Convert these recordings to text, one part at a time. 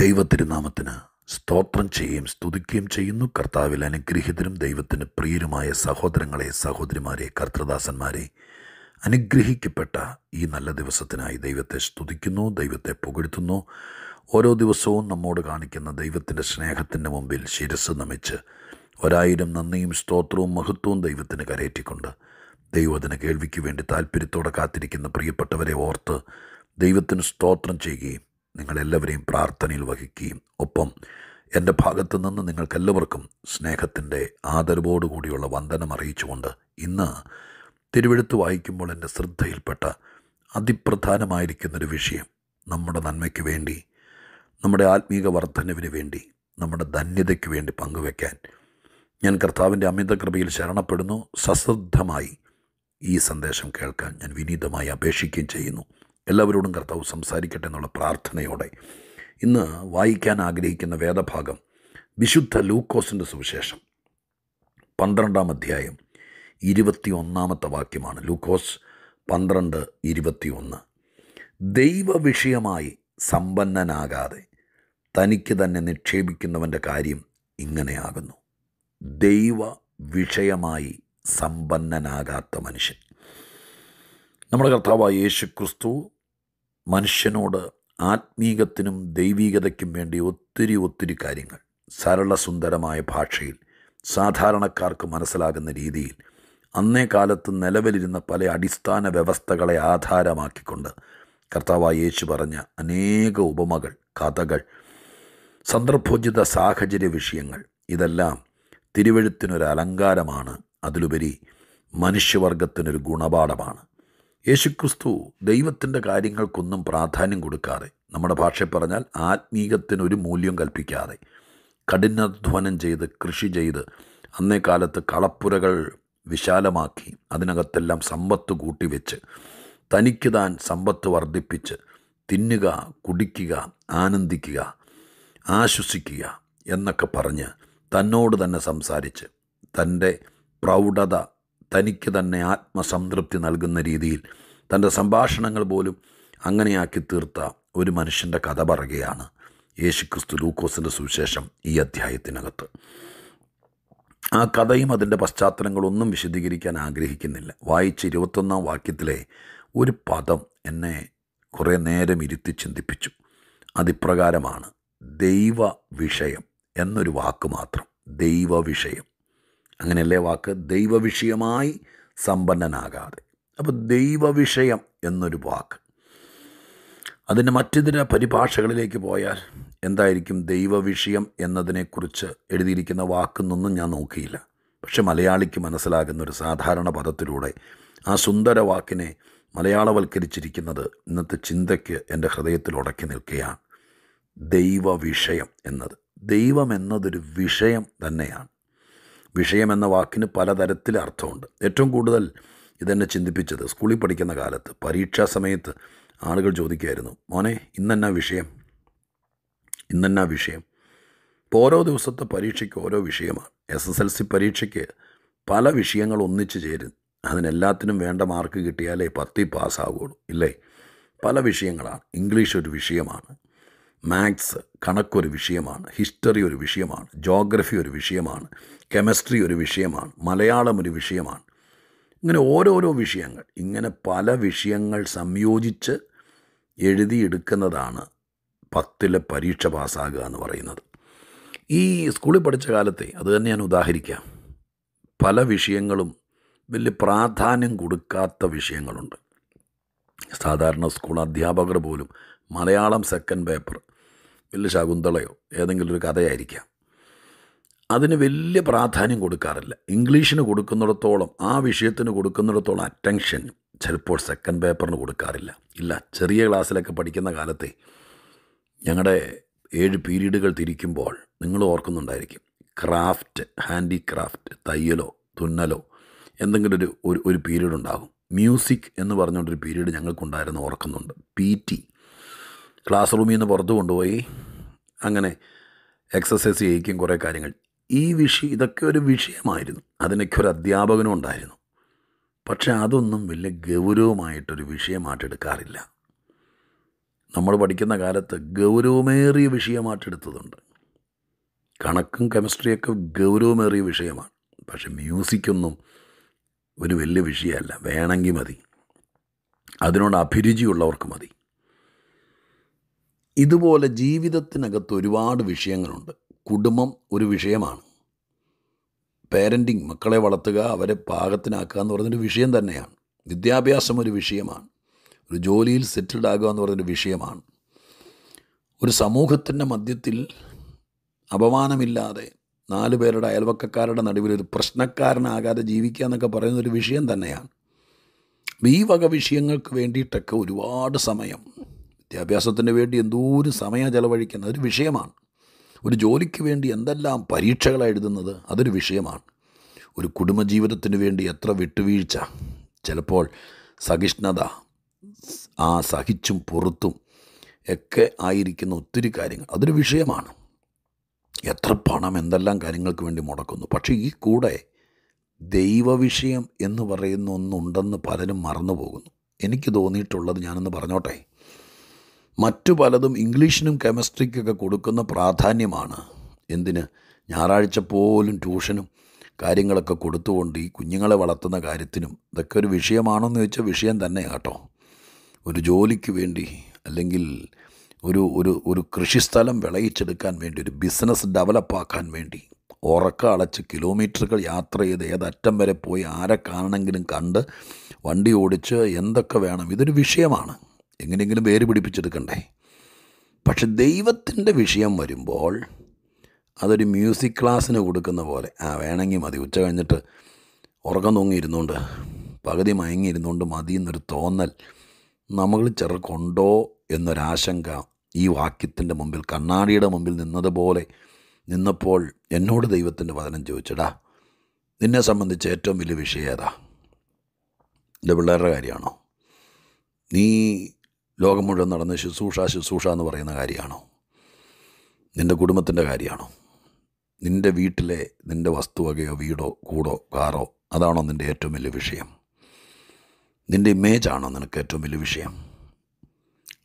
ദൈവത്തിരുനാമത്തിന് സ്തോത്രം ചെയ്യുകയും സ്തുതിക്കുകയും ചെയ്യുന്നു കർത്താവിൽ അനുഗ്രഹിതരും ദൈവത്തിന് പ്രിയരുമായ സഹോദരങ്ങളെ സഹോദരിമാരെ കർത്തൃദാസന്മാരെ അനുഗ്രഹിക്കപ്പെട്ട ഈ നല്ല ദിവസത്തിനായി ദൈവത്തെ സ്തുതിക്കുന്നു ദൈവത്തെ പുകഴ്ത്തുന്നു ഓരോ ദിവസവും നമ്മോട് കാണിക്കുന്ന ദൈവത്തിൻ്റെ സ്നേഹത്തിൻ്റെ മുമ്പിൽ ശിരസ് നമിച്ച് ഒരായിരം നന്ദിയും സ്തോത്രവും മഹത്വവും ദൈവത്തിന് കരയേറ്റിക്കൊണ്ട് ദൈവത്തിന് കേൾവിക്ക് വേണ്ടി താല്പര്യത്തോടെ കാത്തിരിക്കുന്ന പ്രിയപ്പെട്ടവരെ ഓർത്ത് ദൈവത്തിന് സ്തോത്രം ചെയ്യുകയും നിങ്ങളെല്ലാവരെയും പ്രാർത്ഥനയിൽ വഹിക്കുകയും ഒപ്പം എൻ്റെ ഭാഗത്ത് നിന്ന് നിങ്ങൾക്കെല്ലാവർക്കും സ്നേഹത്തിൻ്റെ ആദരവോടുകൂടിയുള്ള വന്ദനം അറിയിച്ചുകൊണ്ട് ഇന്ന് തിരുവെഴുത്ത് വായിക്കുമ്പോൾ എൻ്റെ ശ്രദ്ധയിൽപ്പെട്ട അതിപ്രധാനമായിരിക്കുന്നൊരു വിഷയം നമ്മുടെ നന്മയ്ക്ക് വേണ്ടി നമ്മുടെ ആത്മീക വർധനവിന് വേണ്ടി നമ്മുടെ ധന്യതയ്ക്ക് വേണ്ടി പങ്കുവെക്കാൻ ഞാൻ കർത്താവിൻ്റെ അമിത കൃപയിൽ ശരണപ്പെടുന്നു സശ്രദ്ധമായി ഈ സന്ദേശം കേൾക്കാൻ ഞാൻ വിനീതമായി അപേക്ഷിക്കുകയും ചെയ്യുന്നു എല്ലാവരോടും കർത്താവ് സംസാരിക്കട്ടെ എന്നുള്ള പ്രാർത്ഥനയോടെ ഇന്ന് വായിക്കാൻ ആഗ്രഹിക്കുന്ന വേദഭാഗം വിശുദ്ധ ലൂക്കോസിൻ്റെ സുവിശേഷം പന്ത്രണ്ടാം അധ്യായം ഒന്നാമത്തെ വാക്യമാണ് ലൂക്കോസ് പന്ത്രണ്ട് ഇരുപത്തിയൊന്ന് ദൈവവിഷയമായി സമ്പന്നനാകാതെ തനിക്ക് തന്നെ നിക്ഷേപിക്കുന്നവൻ്റെ കാര്യം ഇങ്ങനെയാകുന്നു ദൈവ വിഷയമായി സമ്പന്നനാകാത്ത മനുഷ്യൻ നമ്മുടെ കർത്താവായ യേശു ക്രിസ്തു മനുഷ്യനോട് ആത്മീകത്തിനും ദൈവീകതയ്ക്കും വേണ്ടി ഒത്തിരി ഒത്തിരി കാര്യങ്ങൾ സരള സുന്ദരമായ ഭാഷയിൽ സാധാരണക്കാർക്ക് മനസ്സിലാകുന്ന രീതിയിൽ അന്നേ കാലത്ത് നിലവിലിരുന്ന പല അടിസ്ഥാന വ്യവസ്ഥകളെ ആധാരമാക്കിക്കൊണ്ട് കർത്താവായ യേശു പറഞ്ഞ അനേക ഉപമകൾ കഥകൾ സന്ദർഭോചിത സാഹചര്യ വിഷയങ്ങൾ ഇതെല്ലാം തിരുവഴുത്തിനൊരു അലങ്കാരമാണ് അതിലുപരി മനുഷ്യവർഗത്തിനൊരു ഗുണപാഠമാണ് യേശുക്രിസ്തു ദൈവത്തിൻ്റെ കാര്യങ്ങൾക്കൊന്നും പ്രാധാന്യം കൊടുക്കാതെ നമ്മുടെ ഭാഷയിൽ പറഞ്ഞാൽ ആത്മീകത്തിനൊരു മൂല്യം കൽപ്പിക്കാതെ കഠിനാധ്വാനം ചെയ്ത് കൃഷി ചെയ്ത് അന്നേ കാലത്ത് കളപ്പുരകൾ വിശാലമാക്കി അതിനകത്തെല്ലാം സമ്പത്ത് കൂട്ടിവെച്ച് തനിക്ക് താൻ സമ്പത്ത് വർദ്ധിപ്പിച്ച് തിന്നുക കുടിക്കുക ആനന്ദിക്കുക ആശ്വസിക്കുക എന്നൊക്കെ പറഞ്ഞ് തന്നോട് തന്നെ സംസാരിച്ച് തൻ്റെ പ്രൗഢത തനിക്ക് തന്നെ ആത്മസംതൃപ്തി നൽകുന്ന രീതിയിൽ തൻ്റെ സംഭാഷണങ്ങൾ പോലും അങ്ങനെയാക്കി തീർത്ത ഒരു മനുഷ്യൻ്റെ കഥ പറയുകയാണ് യേശുക്രിസ്തു ലൂക്കോസിൻ്റെ സുവിശേഷം ഈ അധ്യായത്തിനകത്ത് ആ കഥയും അതിൻ്റെ പശ്ചാത്തലങ്ങളൊന്നും വിശദീകരിക്കാൻ ആഗ്രഹിക്കുന്നില്ല വായിച്ച് ഇരുപത്തൊന്നാം വാക്യത്തിലെ ഒരു പദം എന്നെ കുറേ നേരം ഇരുത്തി ചിന്തിപ്പിച്ചു അതിപ്രകാരമാണ് ദൈവ വിഷയം എന്നൊരു വാക്ക് മാത്രം ദൈവ വിഷയം അങ്ങനെയല്ലേ വാക്ക് ദൈവവിഷയമായി സമ്പന്നനാകാതെ അപ്പോൾ ദൈവവിഷയം എന്നൊരു വാക്ക് അതിൻ്റെ മറ്റിതര പരിഭാഷകളിലേക്ക് പോയാൽ എന്തായിരിക്കും ദൈവവിഷയം എന്നതിനെക്കുറിച്ച് എഴുതിയിരിക്കുന്ന വാക്കെന്നൊന്നും ഞാൻ നോക്കിയില്ല പക്ഷെ മലയാളിക്ക് മനസ്സിലാകുന്ന ഒരു സാധാരണ പദത്തിലൂടെ ആ സുന്ദര വാക്കിനെ മലയാളവൽക്കരിച്ചിരിക്കുന്നത് ഇന്നത്തെ ചിന്തയ്ക്ക് എൻ്റെ ഹൃദയത്തിൽ ഉടക്കി നിൽക്കുകയാണ് ദൈവവിഷയം എന്നത് ദൈവം എന്നതൊരു വിഷയം തന്നെയാണ് വിഷയമെന്ന വാക്കിന് പലതരത്തിൽ അർത്ഥമുണ്ട് ഏറ്റവും കൂടുതൽ ഇതെന്നെ ചിന്തിപ്പിച്ചത് സ്കൂളിൽ പഠിക്കുന്ന കാലത്ത് പരീക്ഷാ സമയത്ത് ആളുകൾ ചോദിക്കുമായിരുന്നു മോനെ ഇന്നെന്നാ വിഷയം ഇന്നെന്നാ വിഷയം ഇപ്പോൾ ഓരോ ദിവസത്തെ പരീക്ഷയ്ക്ക് ഓരോ വിഷയമാണ് എസ് എസ് എൽ സി പരീക്ഷയ്ക്ക് പല വിഷയങ്ങൾ ഒന്നിച്ചു ചേരും അതിനെല്ലാത്തിനും വേണ്ട മാർക്ക് കിട്ടിയാലേ പത്തി പാസ്സാവുകയുള്ളൂ ഇല്ലേ പല വിഷയങ്ങളാണ് ഇംഗ്ലീഷ് ഒരു വിഷയമാണ് മാത്സ് കണക്കൊരു വിഷയമാണ് ഹിസ്റ്ററി ഒരു വിഷയമാണ് ജോഗ്രഫി ഒരു വിഷയമാണ് കെമിസ്ട്രി ഒരു വിഷയമാണ് മലയാളം ഒരു വിഷയമാണ് ഇങ്ങനെ ഓരോരോ വിഷയങ്ങൾ ഇങ്ങനെ പല വിഷയങ്ങൾ സംയോജിച്ച് എഴുതിയെടുക്കുന്നതാണ് പത്തിലെ പരീക്ഷ പാസ്സാകുക എന്ന് പറയുന്നത് ഈ സ്കൂളിൽ പഠിച്ച കാലത്തെ അത് തന്നെ ഞാൻ ഉദാഹരിക്കാം പല വിഷയങ്ങളും വലിയ പ്രാധാന്യം കൊടുക്കാത്ത വിഷയങ്ങളുണ്ട് സാധാരണ സ്കൂൾ അധ്യാപകർ പോലും മലയാളം സെക്കൻഡ് പേപ്പർ വലിയ ശകുന്തളയോ ഏതെങ്കിലും ഒരു കഥയായിരിക്കാം അതിന് വലിയ പ്രാധാന്യം കൊടുക്കാറില്ല ഇംഗ്ലീഷിന് കൊടുക്കുന്നിടത്തോളം ആ വിഷയത്തിന് കൊടുക്കുന്നിടത്തോളം അറ്റൻഷൻ ചിലപ്പോൾ സെക്കൻഡ് പേപ്പറിന് കൊടുക്കാറില്ല ഇല്ല ചെറിയ ക്ലാസ്സിലൊക്കെ പഠിക്കുന്ന കാലത്തെ ഞങ്ങളുടെ ഏഴ് പീരീഡുകൾ തിരിക്കുമ്പോൾ നിങ്ങൾ ഓർക്കുന്നുണ്ടായിരിക്കും ക്രാഫ്റ്റ് ഹാൻഡിക്രാഫ്റ്റ് തയ്യലോ തുന്നലോ എന്തെങ്കിലും ഒരു ഒരു പീരീഡ് ഉണ്ടാകും മ്യൂസിക് എന്ന് പറഞ്ഞുകൊണ്ടൊരു പീരീഡ് ഞങ്ങൾക്കുണ്ടായിരുന്നു ഓർക്കുന്നുണ്ട് പി ടി ക്ലാസ് റൂമിൽ നിന്ന് പുറത്ത് കൊണ്ടുപോയി അങ്ങനെ എക്സസൈസ് ചെയ്യിക്കും കുറേ കാര്യങ്ങൾ ഈ വിഷയം ഇതൊക്കെ ഒരു വിഷയമായിരുന്നു അതിനൊക്കെ ഒരു അധ്യാപകനും ഉണ്ടായിരുന്നു പക്ഷെ അതൊന്നും വലിയ ഗൗരവമായിട്ടൊരു വിഷയമായിട്ടെടുക്കാറില്ല നമ്മൾ പഠിക്കുന്ന കാലത്ത് ഗൗരവമേറിയ വിഷയമായിട്ടെടുത്തതുണ്ട് കണക്കും കെമിസ്ട്രിയൊക്കെ ഗൗരവമേറിയ വിഷയമാണ് പക്ഷെ മ്യൂസിക്കൊന്നും ഒരു വലിയ വിഷയമല്ല വേണമെങ്കിൽ മതി അതിനോട് അഭിരുചിയുള്ളവർക്ക് മതി ഇതുപോലെ ജീവിതത്തിനകത്ത് ഒരുപാട് വിഷയങ്ങളുണ്ട് കുടുംബം ഒരു വിഷയമാണ് പേരൻറ്റിങ് മക്കളെ വളർത്തുക അവരെ പാകത്തിനാക്കുക എന്ന് പറയുന്നൊരു വിഷയം തന്നെയാണ് വിദ്യാഭ്യാസം ഒരു വിഷയമാണ് ഒരു ജോലിയിൽ സെറ്റിൽഡ് ആകുക എന്ന് പറയുന്നൊരു വിഷയമാണ് ഒരു സമൂഹത്തിൻ്റെ മധ്യത്തിൽ അപമാനമില്ലാതെ നാല് പേരുടെ അയൽവക്കക്കാരുടെ നടുവിൽ ഒരു പ്രശ്നക്കാരനാകാതെ ജീവിക്കുക എന്നൊക്കെ പറയുന്ന ഒരു വിഷയം തന്നെയാണ് ഈ വക വിഷയങ്ങൾക്ക് വേണ്ടിയിട്ടൊക്കെ ഒരുപാട് സമയം വിദ്യാഭ്യാസത്തിന് വേണ്ടി എന്തോരം സമയം ചെലവഴിക്കുന്നത് ഒരു വിഷയമാണ് ഒരു ജോലിക്ക് വേണ്ടി എന്തെല്ലാം പരീക്ഷകളാണ് എഴുതുന്നത് അതൊരു വിഷയമാണ് ഒരു കുടുംബജീവിതത്തിന് വേണ്ടി എത്ര വിട്ടുവീഴ്ച ചിലപ്പോൾ സഹിഷ്ണുത ആ സഹിച്ചും പുറത്തും ഒക്കെ ആയിരിക്കുന്ന ഒത്തിരി കാര്യങ്ങൾ അതൊരു വിഷയമാണ് എത്ര പണം എന്തെല്ലാം കാര്യങ്ങൾക്ക് വേണ്ടി മുടക്കുന്നു പക്ഷേ ഈ കൂടെ ദൈവവിഷയം എന്ന് പറയുന്ന ഒന്നുണ്ടെന്ന് പലരും മറന്നു പോകുന്നു എനിക്ക് തോന്നിയിട്ടുള്ളത് ഞാനൊന്ന് പറഞ്ഞോട്ടെ മറ്റു പലതും ഇംഗ്ലീഷിനും കെമിസ്ട്രിക്കൊക്കെ കൊടുക്കുന്ന പ്രാധാന്യമാണ് എന്തിന് ഞായറാഴ്ച പോലും ട്യൂഷനും കാര്യങ്ങളൊക്കെ കൊടുത്തുകൊണ്ട് ഈ കുഞ്ഞുങ്ങളെ വളർത്തുന്ന കാര്യത്തിനും ഇതൊക്കെ ഒരു എന്ന് ചോദിച്ചാൽ വിഷയം തന്നെ കേട്ടോ ഒരു ജോലിക്ക് വേണ്ടി അല്ലെങ്കിൽ ഒരു ഒരു ഒരു കൃഷിസ്ഥലം വിളയിച്ചെടുക്കാൻ വേണ്ടി ഒരു ബിസിനസ് ഡെവലപ്പാക്കാൻ വേണ്ടി ഉറക്ക അടച്ച് കിലോമീറ്ററുകൾ യാത്ര ചെയ്ത് ഏതറ്റം വരെ പോയി ആരെ കാണണമെങ്കിലും കണ്ട് വണ്ടി ഓടിച്ച് എന്തൊക്കെ വേണം ഇതൊരു വിഷയമാണ് എങ്ങനെയെങ്കിലും പേര് പിടിപ്പിച്ചെടുക്കണ്ടേ പക്ഷെ ദൈവത്തിൻ്റെ വിഷയം വരുമ്പോൾ അതൊരു മ്യൂസിക് ക്ലാസ്സിന് കൊടുക്കുന്ന പോലെ ആ വേണമെങ്കിൽ മതി ഉച്ച കഴിഞ്ഞിട്ട് ഉറക്കം തൂങ്ങിയിരുന്നുകൊണ്ട് പകുതി മയങ്ങിയിരുന്നുകൊണ്ട് മതി എന്നൊരു തോന്നൽ നമ്മൾ ചെറുക്കുണ്ടോ എന്നൊരാശങ്ക ഈ വാക്യത്തിൻ്റെ മുമ്പിൽ കണ്ണാടിയുടെ മുമ്പിൽ നിന്നതുപോലെ നിന്നപ്പോൾ എന്നോട് ദൈവത്തിൻ്റെ വചനം ചോദിച്ചടാ നിന്നെ സംബന്ധിച്ച് ഏറ്റവും വലിയ വിഷയം ഏതാ എൻ്റെ പിള്ളേരുടെ കാര്യമാണോ നീ ലോകം മുഴുവൻ നടന്ന് ശുശ്രൂഷ ശുശ്രൂഷ എന്ന് പറയുന്ന കാര്യമാണോ നിൻ്റെ കുടുംബത്തിൻ്റെ കാര്യമാണോ നിൻ്റെ വീട്ടിലെ നിൻ്റെ വസ്തുവകയോ വീടോ കൂടോ കാറോ അതാണോ നിൻ്റെ ഏറ്റവും വലിയ വിഷയം നിൻ്റെ ഇമേജാണോ നിനക്ക് ഏറ്റവും വലിയ വിഷയം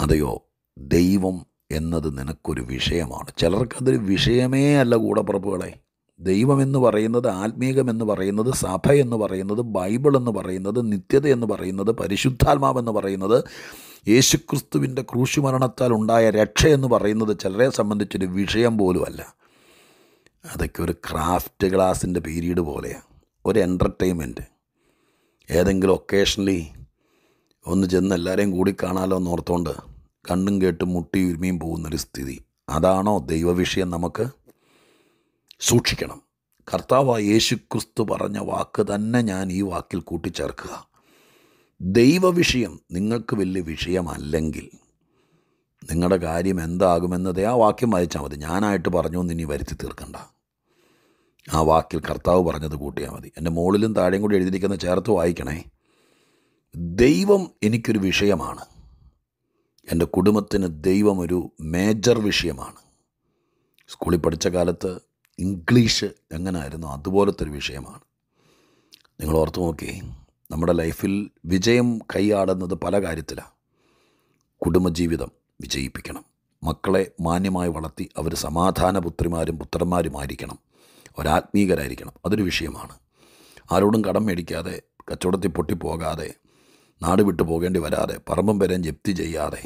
അതെയോ ദൈവം എന്നത് നിനക്കൊരു വിഷയമാണ് ചിലർക്കതൊരു വിഷയമേ അല്ല കൂടപ്പുറപ്പുകളെ ദൈവം എന്ന് പറയുന്നത് ആത്മീകം എന്ന് പറയുന്നത് സഭ എന്ന് പറയുന്നത് ബൈബിൾ എന്ന് പറയുന്നത് നിത്യത എന്ന് പറയുന്നത് പരിശുദ്ധാത്മാവ് എന്ന് പറയുന്നത് യേശുക്രിസ്തുവിൻ്റെ ക്രൂശുമരണത്താൽ ഉണ്ടായ രക്ഷ എന്ന് പറയുന്നത് ചിലരെ സംബന്ധിച്ചൊരു വിഷയം പോലുമല്ല അതൊക്കെ ഒരു ക്രാഫ്റ്റ് ക്ലാസിൻ്റെ പീരീഡ് പോലെയാണ് ഒരു എൻ്റർടൈൻമെൻറ്റ് ഏതെങ്കിലും ഒക്കേഷണലി ഒന്ന് ചെന്ന് എല്ലാവരെയും കൂടി കാണാമല്ലോ ഓർത്തുകൊണ്ട് കണ്ണും കേട്ടും മുട്ടി ഉരുമിയും പോകുന്നൊരു സ്ഥിതി അതാണോ ദൈവവിഷയം നമുക്ക് സൂക്ഷിക്കണം കർത്താവ് യേശു ക്രിസ്തു പറഞ്ഞ വാക്ക് തന്നെ ഞാൻ ഈ വാക്കിൽ കൂട്ടിച്ചേർക്കുക ദൈവവിഷയം നിങ്ങൾക്ക് വലിയ വിഷയമല്ലെങ്കിൽ നിങ്ങളുടെ കാര്യം എന്താകുമെന്നതേ ആ വാക്യം വായിച്ചാൽ മതി ഞാനായിട്ട് പറഞ്ഞു എന്ന് ഇനി വരുത്തി തീർക്കണ്ട ആ വാക്കിൽ കർത്താവ് പറഞ്ഞത് കൂട്ടിയാൽ മതി എൻ്റെ മുകളിലും താഴെയും കൂടി എഴുതിയിരിക്കുന്ന ചേർത്ത് വായിക്കണേ ദൈവം എനിക്കൊരു വിഷയമാണ് എൻ്റെ കുടുംബത്തിന് ദൈവം ഒരു മേജർ വിഷയമാണ് സ്കൂളിൽ പഠിച്ച കാലത്ത് ഇംഗ്ലീഷ് എങ്ങനായിരുന്നു അതുപോലത്തെ ഒരു വിഷയമാണ് നിങ്ങൾ ഓർത്ത് നോക്കിയേ നമ്മുടെ ലൈഫിൽ വിജയം കൈയാടുന്നത് പല കാര്യത്തിലാണ് കുടുംബജീവിതം വിജയിപ്പിക്കണം മക്കളെ മാന്യമായി വളർത്തി അവർ സമാധാന പുത്രിമാരും പുത്രന്മാരുമായിരിക്കണം ഒരാത്മീകരായിരിക്കണം അതൊരു വിഷയമാണ് ആരോടും കടം മേടിക്കാതെ കച്ചവടത്തിൽ പൊട്ടിപ്പോകാതെ നാട് വിട്ടു പോകേണ്ടി വരാതെ പറമ്പും വരെ ജപ്തി ചെയ്യാതെ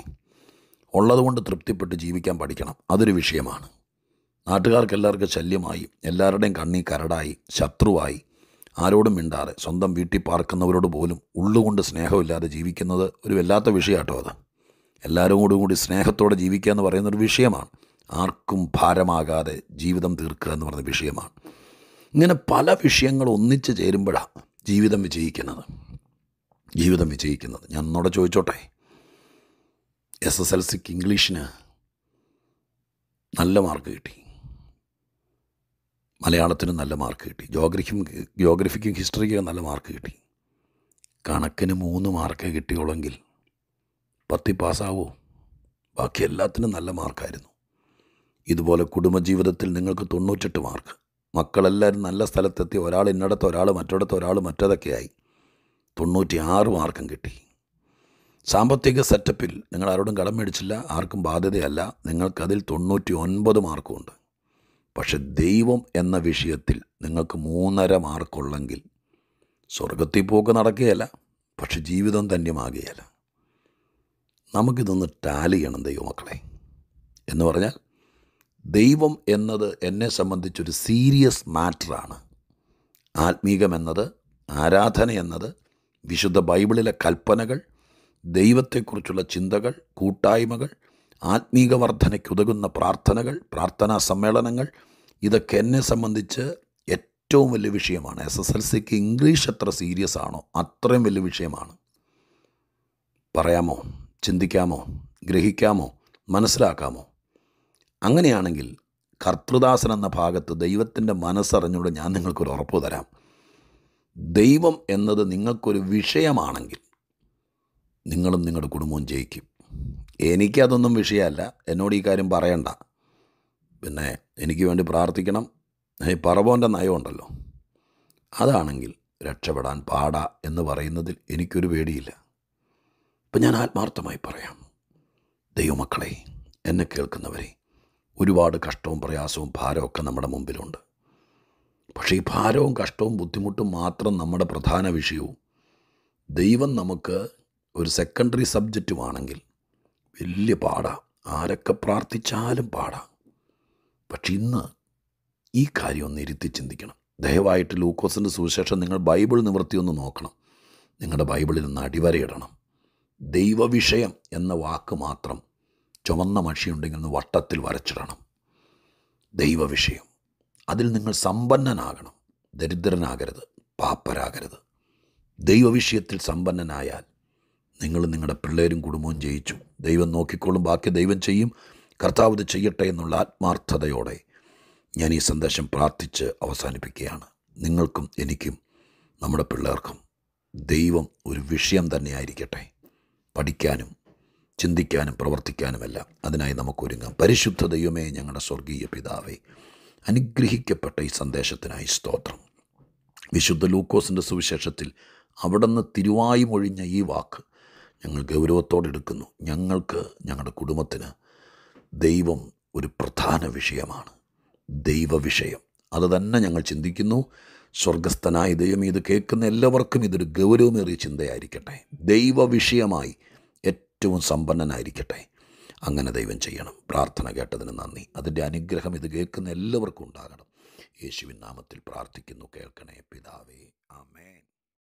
ഉള്ളതുകൊണ്ട് തൃപ്തിപ്പെട്ട് ജീവിക്കാൻ പഠിക്കണം അതൊരു വിഷയമാണ് നാട്ടുകാർക്ക് എല്ലാവർക്കും ശല്യമായി എല്ലാവരുടെയും കണ്ണി കരടായി ശത്രുവായി ആരോടും മിണ്ടാതെ സ്വന്തം വീട്ടിൽ പാർക്കുന്നവരോട് പോലും ഉള്ളുകൊണ്ട് സ്നേഹമില്ലാതെ ജീവിക്കുന്നത് ഒരു വല്ലാത്ത വിഷയമാട്ടോ അത് എല്ലാവരോടും കൂടി സ്നേഹത്തോടെ ജീവിക്കുക എന്ന് പറയുന്നൊരു വിഷയമാണ് ആർക്കും ഭാരമാകാതെ ജീവിതം തീർക്കുക എന്ന് പറയുന്ന വിഷയമാണ് ഇങ്ങനെ പല വിഷയങ്ങൾ ഒന്നിച്ച് ചേരുമ്പോഴാണ് ജീവിതം വിജയിക്കുന്നത് ജീവിതം വിജയിക്കുന്നത് ഞാൻ ഒന്നോടെ ചോദിച്ചോട്ടെ എസ് എസ് എൽ സിക്ക് ഇംഗ്ലീഷിന് നല്ല മാർക്ക് കിട്ടി മലയാളത്തിന് നല്ല മാർക്ക് കിട്ടി ജോഗ്രഫിക്കും ജോഗ്രഫിക്കും ഹിസ്റ്ററിക്കും നല്ല മാർക്ക് കിട്ടി കണക്കിന് മൂന്ന് മാർക്ക് കിട്ടിയോളെങ്കിൽ പത്തി പാസ്സാവോ ബാക്കി എല്ലാത്തിനും നല്ല മാർക്കായിരുന്നു ഇതുപോലെ കുടുംബജീവിതത്തിൽ നിങ്ങൾക്ക് തൊണ്ണൂറ്റെട്ട് മാർക്ക് മക്കളെല്ലാവരും നല്ല സ്ഥലത്തെത്തി ഒരാൾ ഇന്നടത്ത് ഒരാൾ മറ്റിടത്ത് ഒരാൾ മറ്റേതൊക്കെയായി തൊണ്ണൂറ്റി ആറ് മാർക്കും കിട്ടി സാമ്പത്തിക സെറ്റപ്പിൽ നിങ്ങൾ ആരോടും കടം മേടിച്ചില്ല ആർക്കും ബാധ്യതയല്ല നിങ്ങൾക്കതിൽ തൊണ്ണൂറ്റി ഒൻപത് മാർക്കുമുണ്ട് പക്ഷെ ദൈവം എന്ന വിഷയത്തിൽ നിങ്ങൾക്ക് മൂന്നര മാർക്കുള്ളെങ്കിൽ സ്വർഗത്തിൽ പോക്ക് നടക്കുകയല്ല പക്ഷെ ജീവിതം ധന്യമാകുകയല്ല നമുക്കിതൊന്ന് ടാലി ചെയ്യണം ദൈവമക്കളെ എന്ന് പറഞ്ഞാൽ ദൈവം എന്നത് എന്നെ സംബന്ധിച്ചൊരു സീരിയസ് മാറ്ററാണ് ആത്മീകമെന്നത് ആരാധന എന്നത് വിശുദ്ധ ബൈബിളിലെ കൽപ്പനകൾ ദൈവത്തെക്കുറിച്ചുള്ള ചിന്തകൾ കൂട്ടായ്മകൾ ആത്മീക വർധനയ്ക്കുതകുന്ന പ്രാർത്ഥനകൾ പ്രാർത്ഥനാ സമ്മേളനങ്ങൾ ഇതൊക്കെ എന്നെ സംബന്ധിച്ച് ഏറ്റവും വലിയ വിഷയമാണ് എസ് എസ് എൽ സിക്ക് ഇംഗ്ലീഷ് എത്ര സീരിയസ് ആണോ അത്രയും വലിയ വിഷയമാണ് പറയാമോ ചിന്തിക്കാമോ ഗ്രഹിക്കാമോ മനസ്സിലാക്കാമോ അങ്ങനെയാണെങ്കിൽ കർത്തൃദാസൻ എന്ന ഭാഗത്ത് ദൈവത്തിൻ്റെ മനസ്സറിഞ്ഞുകൊണ്ട് ഞാൻ നിങ്ങൾക്കൊരു ഉറപ്പ് തരാം ദൈവം എന്നത് നിങ്ങൾക്കൊരു വിഷയമാണെങ്കിൽ നിങ്ങളും നിങ്ങളുടെ കുടുംബവും ജയിക്കും എനിക്കതൊന്നും വിഷയമല്ല എന്നോട് ഈ കാര്യം പറയണ്ട പിന്നെ എനിക്ക് വേണ്ടി പ്രാർത്ഥിക്കണം ഈ പറവോൻ്റെ നയമുണ്ടല്ലോ അതാണെങ്കിൽ രക്ഷപ്പെടാൻ പാടാ എന്ന് പറയുന്നതിൽ എനിക്കൊരു പേടിയില്ല അപ്പം ഞാൻ ആത്മാർത്ഥമായി പറയാം ദൈവമക്കളെ എന്നെ കേൾക്കുന്നവരെ ഒരുപാട് കഷ്ടവും പ്രയാസവും ഭാരമൊക്കെ നമ്മുടെ മുമ്പിലുണ്ട് പക്ഷേ ഈ ഭാരവും കഷ്ടവും ബുദ്ധിമുട്ടും മാത്രം നമ്മുടെ പ്രധാന വിഷയവും ദൈവം നമുക്ക് ഒരു സെക്കൻഡറി സബ്ജക്റ്റുമാണെങ്കിൽ വലിയ പാടാണ് ആരൊക്കെ പ്രാർത്ഥിച്ചാലും പാടാണ് പക്ഷെ ഇന്ന് ഈ കാര്യം ഒന്ന് ഇരുത്തി ചിന്തിക്കണം ദയവായിട്ട് ലൂക്കോസിൻ്റെ സുവിശേഷം നിങ്ങൾ ബൈബിൾ നിവൃത്തിയൊന്ന് നോക്കണം നിങ്ങളുടെ ബൈബിളിൽ നിന്ന് അടിവരയിടണം ദൈവവിഷയം എന്ന വാക്ക് മാത്രം ചുമന്ന മഷിയുണ്ടെങ്കിൽ ഒന്ന് വട്ടത്തിൽ വരച്ചിടണം ദൈവവിഷയം അതിൽ നിങ്ങൾ സമ്പന്നനാകണം ദരിദ്രനാകരുത് പാപ്പരാകരുത് ദൈവവിഷയത്തിൽ സമ്പന്നനായാൽ നിങ്ങളും നിങ്ങളുടെ പിള്ളേരും കുടുംബവും ജയിച്ചു ദൈവം നോക്കിക്കോളും ബാക്കി ദൈവം ചെയ്യും കർത്താവ് ഇത് ചെയ്യട്ടെ എന്നുള്ള ആത്മാർത്ഥതയോടെ ഞാൻ ഈ സന്ദേശം പ്രാർത്ഥിച്ച് അവസാനിപ്പിക്കുകയാണ് നിങ്ങൾക്കും എനിക്കും നമ്മുടെ പിള്ളേർക്കും ദൈവം ഒരു വിഷയം തന്നെ ആയിരിക്കട്ടെ പഠിക്കാനും ചിന്തിക്കാനും പ്രവർത്തിക്കാനുമെല്ലാം അതിനായി നമുക്കൊരുങ്ങാം പരിശുദ്ധ ദൈവമേ ഞങ്ങളുടെ സ്വർഗീയ പിതാവേ അനുഗ്രഹിക്കപ്പെട്ട ഈ സന്ദേശത്തിനായി സ്തോത്രം വിശുദ്ധ ലൂക്കോസിൻ്റെ സുവിശേഷത്തിൽ അവിടുന്ന് തിരുവായി ഈ വാക്ക് ഞങ്ങൾ ഗൗരവത്തോടെ എടുക്കുന്നു ഞങ്ങൾക്ക് ഞങ്ങളുടെ കുടുംബത്തിന് ദൈവം ഒരു പ്രധാന വിഷയമാണ് ദൈവ വിഷയം അത് തന്നെ ഞങ്ങൾ ചിന്തിക്കുന്നു സ്വർഗസ്ഥനായ ദൈവം ഇത് കേൾക്കുന്ന എല്ലാവർക്കും ഇതൊരു ഗൗരവമേറിയ ചിന്തയായിരിക്കട്ടെ ദൈവ വിഷയമായി ഏറ്റവും സമ്പന്നനായിരിക്കട്ടെ അങ്ങനെ ദൈവം ചെയ്യണം പ്രാർത്ഥന കേട്ടതിന് നന്ദി അതിൻ്റെ അനുഗ്രഹം ഇത് കേൾക്കുന്ന എല്ലാവർക്കും ഉണ്ടാകണം യേശുവിൻ നാമത്തിൽ പ്രാർത്ഥിക്കുന്നു കേൾക്കണേ പിതാവേ ആമേൻ